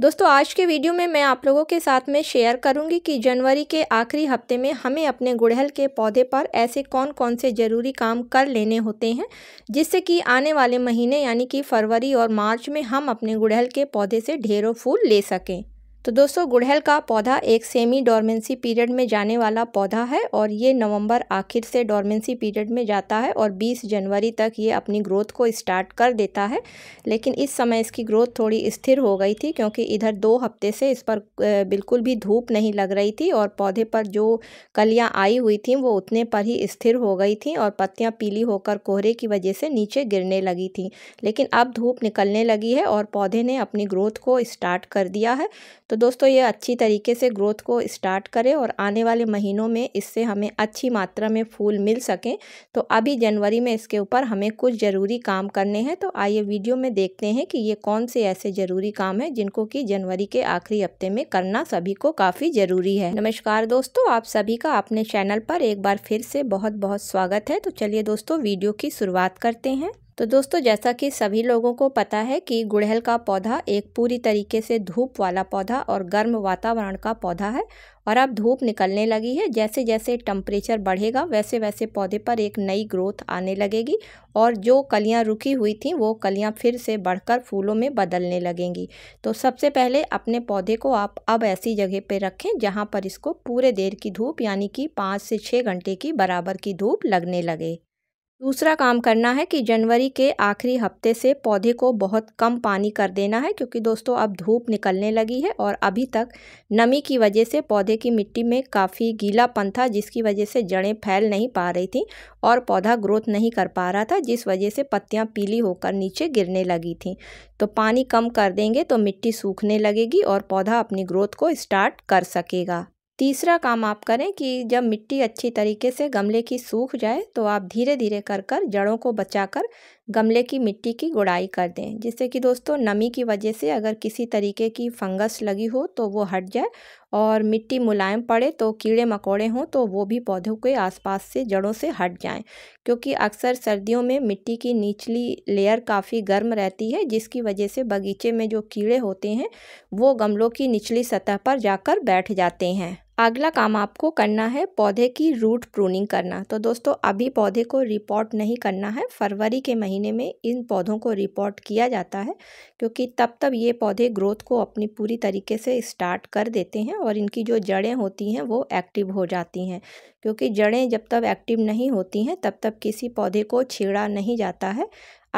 दोस्तों आज के वीडियो में मैं आप लोगों के साथ में शेयर करूंगी कि जनवरी के आखिरी हफ्ते में हमें अपने गुड़हल के पौधे पर ऐसे कौन कौन से ज़रूरी काम कर लेने होते हैं जिससे कि आने वाले महीने यानी कि फरवरी और मार्च में हम अपने गुड़हल के पौधे से ढेरों फूल ले सकें तो दोस्तों गुड़हल का पौधा एक सेमी डॉर्मेंसी पीरियड में जाने वाला पौधा है और ये नवंबर आखिर से डॉर्मेंसी पीरियड में जाता है और 20 जनवरी तक ये अपनी ग्रोथ को स्टार्ट कर देता है लेकिन इस समय इसकी ग्रोथ थोड़ी स्थिर हो गई थी क्योंकि इधर दो हफ्ते से इस पर बिल्कुल भी धूप नहीं लग रही थी और पौधे पर जो कलियाँ आई हुई थी वो उतने पर ही स्थिर हो गई थी और पत्तियाँ पीली होकर कोहरे की वजह से नीचे गिरने लगी थी लेकिन अब धूप निकलने लगी है और पौधे ने अपनी ग्रोथ को स्टार्ट कर दिया है तो दोस्तों ये अच्छी तरीके से ग्रोथ को स्टार्ट करें और आने वाले महीनों में इससे हमें अच्छी मात्रा में फूल मिल सकें तो अभी जनवरी में इसके ऊपर हमें कुछ ज़रूरी काम करने हैं तो आइए वीडियो में देखते हैं कि ये कौन से ऐसे ज़रूरी काम हैं जिनको कि जनवरी के आखिरी हफ्ते में करना सभी को काफ़ी ज़रूरी है नमस्कार दोस्तों आप सभी का अपने चैनल पर एक बार फिर से बहुत बहुत स्वागत है तो चलिए दोस्तों वीडियो की शुरुआत करते हैं तो दोस्तों जैसा कि सभी लोगों को पता है कि गुड़हल का पौधा एक पूरी तरीके से धूप वाला पौधा और गर्म वातावरण का पौधा है और अब धूप निकलने लगी है जैसे जैसे टम्परेचर बढ़ेगा वैसे वैसे पौधे पर एक नई ग्रोथ आने लगेगी और जो कलियां रुकी हुई थी वो कलियां फिर से बढ़कर फूलों में बदलने लगेंगी तो सबसे पहले अपने पौधे को आप अब ऐसी जगह पर रखें जहाँ पर इसको पूरे देर की धूप यानी कि पाँच से छः घंटे की बराबर की धूप लगने लगे दूसरा काम करना है कि जनवरी के आखिरी हफ्ते से पौधे को बहुत कम पानी कर देना है क्योंकि दोस्तों अब धूप निकलने लगी है और अभी तक नमी की वजह से पौधे की मिट्टी में काफ़ी गीलापन था जिसकी वजह से जड़ें फैल नहीं पा रही थी और पौधा ग्रोथ नहीं कर पा रहा था जिस वजह से पत्तियाँ पीली होकर नीचे गिरने लगी थी तो पानी कम कर देंगे तो मिट्टी सूखने लगेगी और पौधा अपनी ग्रोथ को स्टार्ट कर सकेगा तीसरा काम आप करें कि जब मिट्टी अच्छी तरीके से गमले की सूख जाए तो आप धीरे धीरे कर कर जड़ों को बचाकर गमले की मिट्टी की गुड़ाई कर दें जिससे कि दोस्तों नमी की वजह से अगर किसी तरीके की फंगस लगी हो तो वो हट जाए और मिट्टी मुलायम पड़े तो कीड़े मकोड़े हों तो वो भी पौधों के आसपास से जड़ों से हट जाएं क्योंकि अक्सर सर्दियों में मिट्टी की निचली लेयर काफ़ी गर्म रहती है जिसकी वजह से बगीचे में जो कीड़े होते हैं वो गमलों की निचली सतह पर जाकर बैठ जाते हैं अगला काम आपको करना है पौधे की रूट प्रूनिंग करना तो दोस्तों अभी पौधे को रिपोर्ट नहीं करना है फरवरी के महीने में इन पौधों को रिपोर्ट किया जाता है क्योंकि तब तब ये पौधे ग्रोथ को अपनी पूरी तरीके से स्टार्ट कर देते हैं और इनकी जो जड़ें होती हैं वो एक्टिव हो जाती हैं क्योंकि जड़ें जब तक एक्टिव नहीं होती हैं तब तक किसी पौधे को छेड़ा नहीं जाता है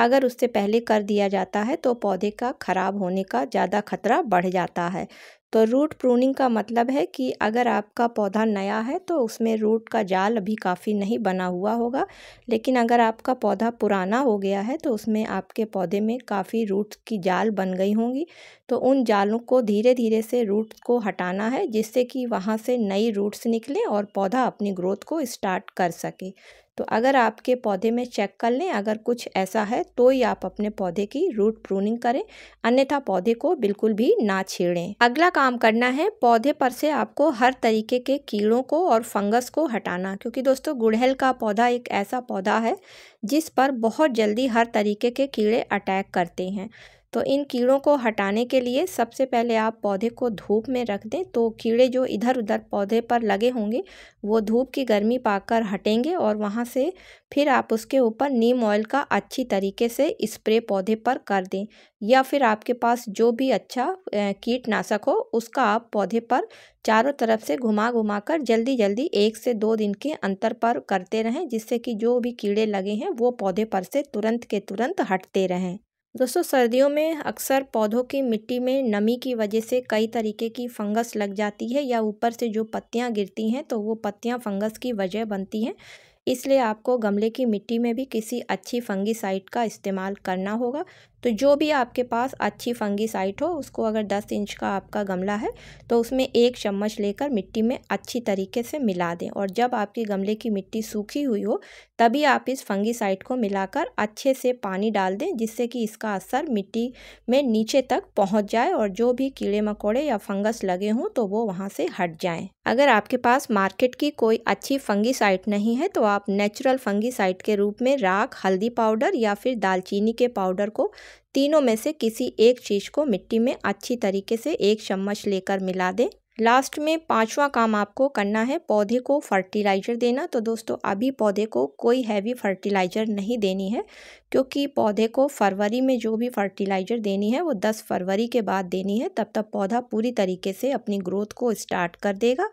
अगर उससे पहले कर दिया जाता है तो पौधे का ख़राब होने का ज़्यादा खतरा बढ़ जाता है तो रूट प्रूनिंग का मतलब है कि अगर आपका पौधा नया है तो उसमें रूट का जाल अभी काफ़ी नहीं बना हुआ होगा लेकिन अगर आपका पौधा पुराना हो गया है तो उसमें आपके पौधे में काफ़ी रूट की जाल बन गई होंगी तो उन जालों को धीरे धीरे से रूट को हटाना है जिससे कि वहाँ से नई रूट्स निकलें और पौधा अपनी ग्रोथ को स्टार्ट कर सके तो अगर आपके पौधे में चेक कर लें अगर कुछ ऐसा है तो ही आप अपने पौधे की रूट प्रूनिंग करें अन्यथा पौधे को बिल्कुल भी ना छेड़ें अगला काम करना है पौधे पर से आपको हर तरीके के कीड़ों को और फंगस को हटाना क्योंकि दोस्तों गुड़हल का पौधा एक ऐसा पौधा है जिस पर बहुत जल्दी हर तरीके के कीड़े अटैक करते हैं तो इन कीड़ों को हटाने के लिए सबसे पहले आप पौधे को धूप में रख दें तो कीड़े जो इधर उधर पौधे पर लगे होंगे वो धूप की गर्मी पाकर हटेंगे और वहाँ से फिर आप उसके ऊपर नीम ऑयल का अच्छी तरीके से स्प्रे पौधे पर कर दें या फिर आपके पास जो भी अच्छा कीटनाशक हो उसका आप पौधे पर चारों तरफ से घुमा घुमा कर जल्दी जल्दी एक से दो दिन के अंतर पर करते रहें जिससे कि जो भी कीड़े लगे हैं वो पौधे पर से तुरंत के तुरंत हटते रहें दोस्तों सर्दियों में अक्सर पौधों की मिट्टी में नमी की वजह से कई तरीके की फंगस लग जाती है या ऊपर से जो पत्तियां गिरती हैं तो वो पत्तियां फंगस की वजह बनती हैं इसलिए आपको गमले की मिट्टी में भी किसी अच्छी फंगी साइट का इस्तेमाल करना होगा तो जो भी आपके पास अच्छी फंगी साइट हो उसको अगर दस इंच का आपका गमला है तो उसमें एक चम्मच लेकर मिट्टी में अच्छी तरीके से मिला दें और जब आपके गमले की मिट्टी सूखी हुई हो तभी आप इस फंगी साइट को मिलाकर अच्छे से पानी डाल दें जिससे कि इसका असर मिट्टी में नीचे तक पहुँच जाए और जो भी कीड़े मकोड़े या फंगस लगे हों तो वो वहाँ से हट जाएँ अगर आपके पास मार्केट की कोई अच्छी फंगी साइट नहीं है तो आप नेचुरल फंगी साइट के रूप में राख हल्दी पाउडर या फिर दालचीनी के पाउडर को तीनों में से किसी एक चीज़ को मिट्टी में अच्छी तरीके से एक चम्मच लेकर मिला दें लास्ट में पांचवा काम आपको करना है पौधे को फर्टिलाइज़र देना तो दोस्तों अभी पौधे को कोई हैवी फर्टिलाइज़र नहीं देनी है क्योंकि पौधे को फरवरी में जो भी फर्टिलाइज़र देनी है वो 10 फरवरी के बाद देनी है तब तक पौधा पूरी तरीके से अपनी ग्रोथ को स्टार्ट कर देगा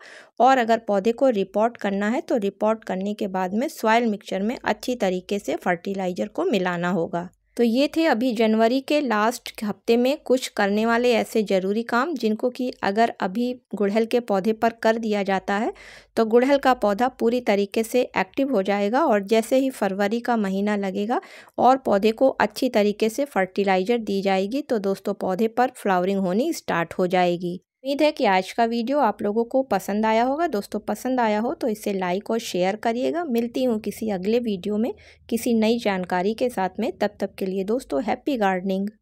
और अगर पौधे को रिपोर्ट करना है तो रिपोर्ट करने के बाद में सॉयल मिक्सचर में अच्छी तरीके से फर्टिलाइज़र को मिलाना होगा तो ये थे अभी जनवरी के लास्ट हफ्ते में कुछ करने वाले ऐसे ज़रूरी काम जिनको कि अगर अभी गुड़हल के पौधे पर कर दिया जाता है तो गुड़हल का पौधा पूरी तरीके से एक्टिव हो जाएगा और जैसे ही फरवरी का महीना लगेगा और पौधे को अच्छी तरीके से फर्टिलाइज़र दी जाएगी तो दोस्तों पौधे पर फ्लावरिंग होनी स्टार्ट हो जाएगी उम्मीद है कि आज का वीडियो आप लोगों को पसंद आया होगा दोस्तों पसंद आया हो तो इसे लाइक और शेयर करिएगा मिलती हूँ किसी अगले वीडियो में किसी नई जानकारी के साथ में तब तक के लिए दोस्तों हैप्पी गार्डनिंग